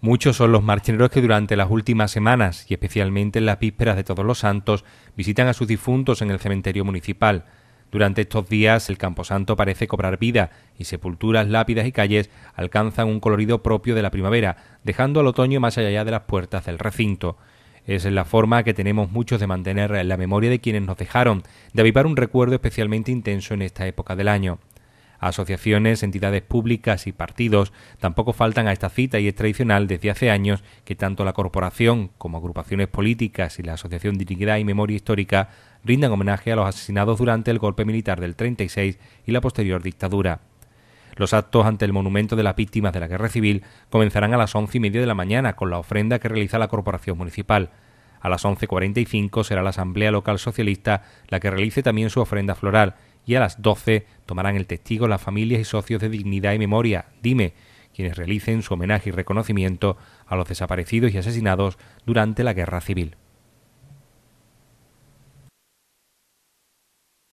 Muchos son los marchineros que durante las últimas semanas, y especialmente en las vísperas de Todos los Santos, visitan a sus difuntos en el cementerio municipal. Durante estos días el Camposanto parece cobrar vida y sepulturas, lápidas y calles alcanzan un colorido propio de la primavera, dejando al otoño más allá de las puertas del recinto. Es la forma que tenemos muchos de mantener la memoria de quienes nos dejaron, de avivar un recuerdo especialmente intenso en esta época del año. Asociaciones, entidades públicas y partidos tampoco faltan a esta cita y es tradicional desde hace años que tanto la corporación como agrupaciones políticas y la Asociación de Dignidad y Memoria Histórica rindan homenaje a los asesinados durante el golpe militar del 36 y la posterior dictadura. Los actos ante el monumento de las víctimas de la guerra civil comenzarán a las once y media de la mañana con la ofrenda que realiza la Corporación Municipal. A las 11.45 será la Asamblea Local Socialista la que realice también su ofrenda floral y a las 12 tomarán el testigo las familias y socios de Dignidad y Memoria, Dime, quienes realicen su homenaje y reconocimiento a los desaparecidos y asesinados durante la Guerra Civil.